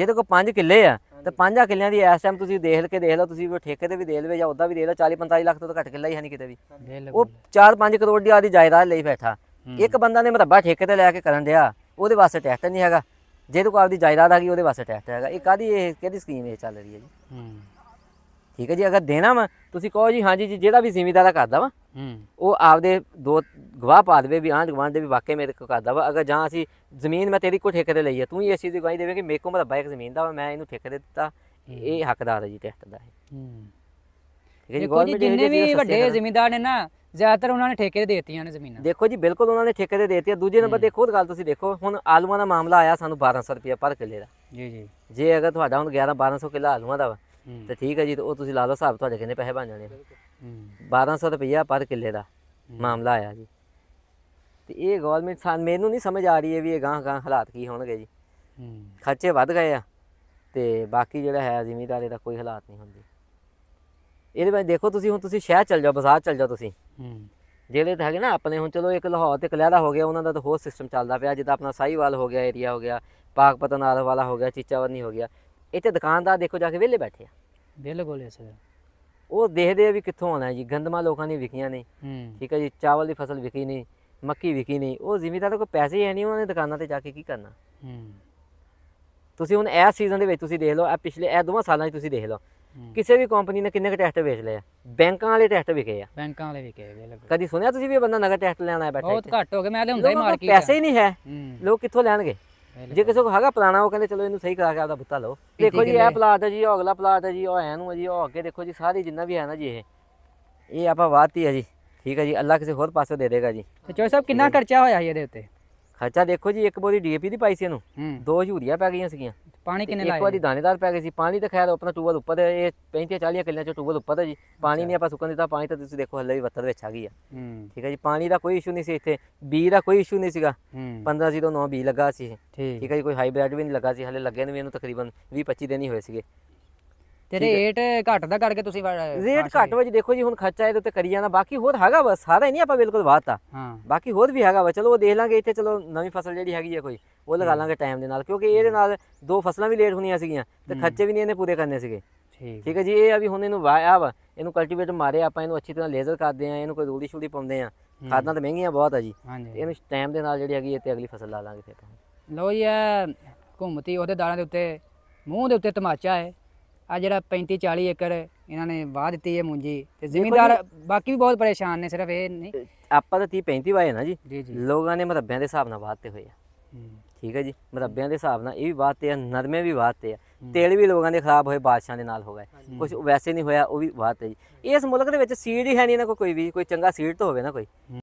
ਜਿਹਦੇ ਕੋਲ 5 ਕਿੱਲੇ ਆ ਤੇ 5 ਕਿੱਲਿਆਂ ਦੀ ਇਸ ਟਾਈਮ ਤੁਸੀਂ ਦੇਖ ਕੇ ਦੇਖ ਲਓ ਤੁਸੀਂ ਉਹ ਠੇਕੇ ਤੇ ਵੀ ਦੇ ਲਵੇ ਜਾਂ ਉਹਦਾ ਵੀ ਦੇ ਲਓ 40 45 ਲੱਖ ਤੋਂ ਤਾਂ ਘੱਟ ਕਿੱਲਾ ਹੀ ਹੈ ਨਹੀਂ ਕਿਤੇ ਵੀ ਉਹ 4-5 ਕਰੋੜ ਦੀ ਆਦੀ ਜਾਇਦਾਦ ਲਈ ਬੈਠਾ ਇੱਕ ਬੰਦਾ ਨੇ ਮਰੱਬਾ ਠੇਕੇ ਤੇ ਲੈ ਕੇ ਕਰਨ ਦਿਆ ਉਹਦੇ ਵਾਸਤੇ ਟੈਸਟ ਨਹੀਂ ਹੈਗਾ ਜੇ ਤੋ ਆਪਦੀ ਜਾਇਦਾਦ ਆ ਗਈ ਉਹਦੇ ਵਾਸਤੇ ਟੈਸਟ ਹੈਗਾ ਇਹ ਕਾਦੀ ਇਹ ਕਿਹਦੀ ਸਕੀਮ ਇਹ ਚੱਲ ਰਹੀ ਹੈ ਜੀ ਠੀਕ ਹੈ ਜੀ ਅਗਰ ਦੇਣਾ ਵਾ ਤੁਸੀਂ ਕਹੋ ਜੀ ਹਾਂਜੀ ਜੀ ਜਿਹੜਾ ਵੀ ਜ਼ਿਮੀਦਾਰ ਦਾ ਕਰਦਾ ਵਾ ਉਹ ਆਪਦੇ ਦੋ ਗਵਾਹ ਪਾ ਦੇਵੇ ਵੀ ਆਂ ਗਵਾਹ ਦੇ ਵੀ ਵਾਕਈ ਮੇਰੇ ਕੋ ਕਰਦਾ ਵਾ ਅਗਰ ਜਾਂ ਅਸੀਂ ਜ਼ਮੀਨ ਮੈਂ ਤੇਰੀ ਕੋ ਠੇਕੇ ਤੇ ਲਈ ਆ ਤੂੰ ਹੀ ਅਸੀਂ ਚੀਜ਼ ਦੀ ਗਵਾਹੀ ਦੇਵੇਂ ਕਿ ਮੇਰੇ ਕੋ ਮਤਲਬ ਬਾਇਕ ਜ਼ਮੀਨ ਦਾ ਵਾ ਮੈਂ ਇਹਨੂੰ ਠੇਕੇ ਦੇ ਦਿੱਤਾ ਇਹ ਹੱਕਦਾਰ ਹੈ ਜੀ ਟੈਸਟ ਦਾ ਇਹ ਦੇਖੋ ਜੀ ਜਿੰਨੇ ਵੀ ਵੱਡੇ ਜ਼ਿਮੀਦਾਰ ਨੇ ਨਾ ਜ਼ਿਆਦਾਤਰ ਉਹਨਾਂ ਨੇ ਠੇਕੇ ਦੇ ਦਿੱਤੀਆਂ ਨੇ ਜ਼ਮੀਨਾਂ ਦੇਖੋ ਜੀ ਬਿਲਕੁਲ ਉਹਨਾਂ ਨੇ ਠੇਕੇ ਦੇ ਦਿੱਤੀਆਂ ਦੂਜੇ ਨੰਬਰ ਤੇ ਖੁਦ ਗੱਲ ਤੁਸੀਂ ਦੇਖੋ ਹੁਣ ਆਲੂਆਂ ਦਾ ਮਾਮਲਾ ਆਇਆ ਸਾਨੂੰ 1200 ਰੁਪਏ ਪਰ ਕਿੱਲੇ ਦਾ ਜੀ ਜੀ ਜੇ ਅਗਰ ਤੁਹਾਡਾ ਹੁਣ 11 1200 ਕਿੱਲਾ ਆਲੂਆਂ ਦਾ ਵਾ ਤੇ ਠੀਕ ਹੈ ਜੀ ਤੇ ਉਹ ਤੁਸੀਂ ਲਾ ਲਓ ਹਿਸਾਬ ਤੁਹਾਡੇ ਕਿੰਨੇ ਪੈਸੇ ਬਣ ਜਾਣੇ 1200 ਰੁਪਇਆ ਪਰ ਕਿੱਲੇ ਦਾ ਮਾਮਲਾ ਆਇਆ ਜੀ ਤੇ ਇਹ ਗਵਰਨਮੈਂਟ ਸਾਨ ਮੈਨੂੰ ਨਹੀਂ ਸਮਝ ਆ ਰਹੀ ਹੈ ਵੀ ਇਹ ਗਾਂ ਗਾਂ ਹਾਲਾਤ ਕੀ ਹੋਣਗੇ ਜੀ ਖਰਚੇ ਵੱਧ ਗਏ ਆ ਤੇ ਬਾਕੀ ਜਿਹੜਾ ਹੈ ਜ਼ਿਮੀਦਾਰੇ ਦਾ ਕੋਈ ਹਾਲਾਤ ਨਹੀਂ ਹੁੰਦੀ ਇਹਦੇ ਵਿੱਚ ਦੇਖੋ ਤੁਸੀਂ ਹੁਣ ਤੁਸੀਂ ਸ਼ਹਿਰ ਚੱਲ ਜਾਓ ਬਾਜ਼ਾਰ ਚੱਲ ਜਾਓ ਤੁਸੀਂ ਜਿਹੜੇ ਤਾਂ ਹੈਗੇ ਨਾ ਆਪਣੇ ਹੁਣ ਚਲੋ ਇੱਕ ਲਾਹੌਰ ਤੇ ਕਲਿਆਲਾ ਹੋ ਗਿਆ ਉਹਨਾਂ ਦਾ ਤਾਂ ਹੋਰ ਸਿਸਟਮ ਚੱਲਦਾ ਪਿਆ ਜਿੱਦਾਂ ਆਪਣਾ ਸਾਈਵਾਲ ਹੋ ਗਿਆ ਏਰੀਆ ਹੋ ਗਿਆ ਪਾਕ ਪਤਨਾਲ ਵਾਲਾ ਹੋ ਗਿਆ ਚੀਚਾਵਰਨੀ ਹੋ ਗਿਆ ਇੱਥੇ ਦੁਕਾਨਦਾਰ ਦੇਖੋ ਜਾ ਕੇ ਵਿਹਲੇ ਬੈਠੇ ਆ ਵਿਹਲੇ ਕੋਲੇ ਸਰ ਉਹ ਦੇਖਦੇ ਆ ਵੀ ਕਿੱਥੋਂ ਆਣਾ ਜੀ ਗੰਦਮਾਂ ਲੋਕਾਂ ਨੇ ਵਿਕੀਆਂ ਨੇ ਠੀਕ ਹੈ ਜੀ ਚਾਵਲ ਦੀ ਫਸਲ ਵਿਕੀ ਨਹੀਂ ਮੱਕੀ ਵਿਕੀ ਨਹੀਂ ਉਹ ਜ਼ਿਮੀਦਾਰ ਕੋਲ ਪੈਸੇ ਹੈ ਨਹੀਂ ਉਹਨਾਂ ਨੇ ਦੁਕਾਨਾਂ ਤੇ ਜਾ ਕੇ ਕੀ ਕਰਨਾ ਤੁਸੀਂ ਹੁਣ ਇਸ ਸੀਜ਼ਨ ਦੇ ਵਿੱਚ ਤੁਸੀਂ ਦੇਖ ਲਓ ਆ ਪਿਛਲੇ ਇਹ ਦੋਵਾਂ ਸਾਲਾਂ 'ਚ ਤੁਸੀਂ ਦੇਖ ਲਓ ਕਿਸੇ ਵੀ ਕੰਪਨੀ ਨੇ ਕਿੰਨੇ ਕ ਟੈਸਟ ਵੇਚ ਲਏ ਆ ਬੈਂਕਾਂ ਵਾਲੇ ਟੈਸਟ ਵਿਕੇ ਆ ਬੈਂਕਾਂ ਵਾਲੇ ਵਿਕੇ ਕਦੀ ਸੁਣਿਆ ਤੁਸੀਂ ਵੀ ਇਹ ਬੰਦਾ ਨਗਰ ਟੈਸਟ ਲੈਣ ਆਇਆ ਬੈਠਾ ਬਹੁਤ ਘੱਟ ਹੋ ਗਏ ਮੈਂ ਲਿਆਉਂਦਾ ਹੀ ਮਾਰਕੀਟ ਪੈਸੇ ਹੀ ਨਹੀਂ ਹੈ ਲੋਕ ਕਿੱਥੋਂ ਲੈਣਗੇ ਜੇ ਕਿਸੇ ਕੋ ਹੈਗਾ ਪੁਰਾਣਾ ਉਹ ਕਹਿੰਦੇ ਚਲੋ ਇਹਨੂੰ ਸਹੀ ਕਰਾ ਕੇ ਆਪਦਾ ਬੁੱਤਾ ਲਓ ਦੇਖੋ ਜੀ ਇਹ ਪਲਾਟ ਹੈ ਜੀ ਉਹ ਅਗਲਾ ਪਲਾਟ ਹੈ ਜੀ ਉਹ ਐ ਨੂੰ ਹੈ ਜੀ ਉਹ ਅੱਗੇ ਦੇਖੋ ਜੀ ਸਾਰੀ ਜਿੰਨਾ ਵੀ ਹੈ ਨਾ ਜੀ ਇਹ ਇਹ ਆਪਾਂ ਵਾਤੀ ਹੈ ਜੀ ਠੀਕ ਹੈ ਜੀ ਅੱਲਾ ਕਿਸੇ ਹੋਰ ਪਾਸੇ ਦੇ ਦੇਗਾ ਜੀ ਤੇ ਚੋਈ ਸਾਹਿਬ ਕਿੰਨਾ ਖਰਚਾ ਹੋਇਆ ਸੀ ਇਹਦੇ ਉੱਤੇ ਖਰਚਾ ਦੇਖੋ ਜੀ ਇੱਕ ਬੋਰੀ ਡੀਏਪੀ ਦੀ ਪਾਈ ਸੀ ਇਹਨੂੰ ਦੋ ਯੂਰੀਆ ਪੈ ਗਈਆਂ ਸੀਗੀਆਂ ਪਾਣੀ ਕਿੰਨੇ ਲਾਇਆ ਇੱਕ ਵਾਰੀ ਦਾਣੇਦਾਰ ਪੈ ਗਏ ਸੀ ਪਾਣੀ ਤਾਂ ਖੈਰ ਆਪਣਾ ਟੂਬਲ ਉੱਪਰ ਇਹ 35 40 ਕਿੱਲਿਆਂ ਚ ਟੂਬਲ ਉੱਪਰ ਹੈ ਜੀ ਪਾਣੀ ਨਹੀਂ ਆਪਾਂ ਸੁੱਕਣ ਦਿੱਤਾ ਪਾਣੀ ਤਾਂ ਤੁਸੀਂ ਦੇਖੋ ਹੱਲੇ ਵੀ ਬੱਤਰ ਵਿੱਚ ਆ ਗਈ ਆ ਠੀਕ ਹੈ ਜੀ ਪਾਣੀ ਦਾ ਕੋਈ ਇਸ਼ੂ ਨਹੀਂ ਸੀ ਇੱਥੇ ਬੀ ਦਾ ਕੋਈ ਇਸ਼ੂ ਨਹੀਂ ਸੀਗਾ 15 ਸੀ ਤੋਂ 9 ਬੀ ਲੱਗਾ ਸੀ ਠੀਕ ਹੈ ਜੀ ਕੋਈ ਹਾਈਬ੍ਰਿਡ ਵੀ ਨਹੀਂ ਲੱਗਾ ਸੀ ਹੱਲੇ ਲੱਗੇ ਨੇ ਵੀ ਇਹਨੂੰ ਤਕਰੀਬਨ 20 25 ਦਿਨ ਹੀ ਹੋਏ ਸੀਗੇ ਤੇ ਰੇਟ ਘਟਦਾ ਕਰਕੇ ਤੁਸੀਂ ਰੇਟ ਘਟ ਵਜ ਦੇਖੋ ਜੀ ਹੁਣ ਖਰਚਾ ਇਹਦੇ ਉੱਤੇ ਕਰੀ ਜਾਣਾ ਬਾਕੀ ਹੋਰ ਹੈਗਾ ਬਸ ਸਾਰਾ ਹੀ ਨਹੀਂ ਆਪਾਂ ਬਿਲਕੁਲ ਆ ਹਾਂ ਬਾਕੀ ਹੋਰ ਵੀ ਹੈਗਾ ਵਾ ਚਲੋ ਉਹ ਦੇਖ ਲਾਂਗੇ ਇੱਥੇ ਚਲੋ ਨਵੀਂ ਫਸਲ ਜਿਹੜੀ ਹੈਗੀ ਹੈ ਕੋਈ ਉਹ ਲਗਾ ਲਾਂਗੇ ਟਾਈਮ ਦੇ ਨਾਲ ਕਿਉਂਕਿ ਇਹਦੇ ਨਾਲ ਦੋ ਫਸਲਾਂ ਵੀ ਲੇਟ ਹੋਣੀਆਂ ਸੀਗੀਆਂ ਤੇ ਖਰਚੇ ਵੀ ਨਹੀਂ ਇਹਨੇ ਪੂਰੇ ਕਰਨੇ ਸੀਗੇ ਠੀਕ ਹੈ ਜੀ ਇਹ ਆ ਵੀ ਹੁਣ ਇਹਨੂੰ ਵਾਇਆ ਵਾ ਇਹਨੂੰ ਕਲਟੀਵੇਟਰ ਮਾਰੇ ਆਪਾਂ ਇਹਨੂੰ ਅੱਛੀ ਤਰ੍ਹਾਂ ਲੇਜ਼ਰ ਕਰਦੇ ਆ ਇਹਨੂੰ ਕੋਈ ਰੂੜੀ ਛੂੜੀ ਪਾਉਂਦੇ ਆ ਖਾਦਾਂ ਤਾਂ ਮਹਿੰਗੀਆਂ ਬਹੁਤ ਆ ਜੀ ਇਹਨੂੰ ਟਾਈਮ ਦੇ ਨਾਲ ਜਿਹੜੀ ਹੈਗੀ ਤੇ ਅਗਲੀ ਫਸਲ ਲਾ ਲਾਂਗੇ ਫਿਰ ਲੋ ਜੀ ਘੁੰਮਤੀ ਉਹਦੇ ਦਾਣਾ ਦੇ ਉੱਤੇ ਮੂੰਹ ਦੇ ਉੱਤੇ ਤਮਾਚਾ ਹੈ ਆ ਜਿਹੜਾ 35 40 ਏਕੜ ਇਹਨਾਂ ਨੇ ਵਾਹ ਦਿੱਤੀ ਹੈ ਮੁੰਜੀ ਤੇ ਜ਼ਿਮੀਂਦਾਰ ਬਾਕੀ ਵੀ ਬਹੁਤ ਪਰੇਸ਼ਾਨ ਨੇ ਸਿਰਫ ਇਹ ਨਹੀਂ ਆਪਾਂ ਤਾਂ 30 35 ਵਾਏ ਨਾ ਜੀ ਲੋਕਾਂ ਨੇ ਮਰੱਬਿਆਂ ਦੇ ਹਿਸਾਬ ਨਾਲ ਵਾਹਤੇ ਹੋਏ ਆ ਠੀਕ ਹੈ ਜੀ ਮਰੱਬਿਆਂ ਦੇ ਹਿਸਾਬ ਨਾਲ ਇਹ ਵੀ ਵਾਹਤੇ ਆ ਨਰਮੇ ਵੀ ਵਾਹਤੇ ਆ ਤੇਲ ਵੀ ਲੋਕਾਂ ਦੇ ਖਰਾਬ ਹੋਏ ਬਾਦਸ਼ਾਹ ਦੇ ਨਾਲ ਹੋ ਗਏ ਕੁਝ ਵੈਸੇ ਨਹੀਂ ਹੋਇਆ ਉਹ ਵੀ ਵਾਹਤੇ ਜੀ ਇਸ ਮੁਲਕ ਦੇ ਵਿੱਚ ਸੀਡ ਹੀ ਹੈ ਨਹੀਂ ਨਾ ਕੋਈ ਵੀ ਕੋਈ ਚੰਗਾ ਸੀਡ ਤਾਂ ਹੋਵੇ ਨਾ ਕੋਈ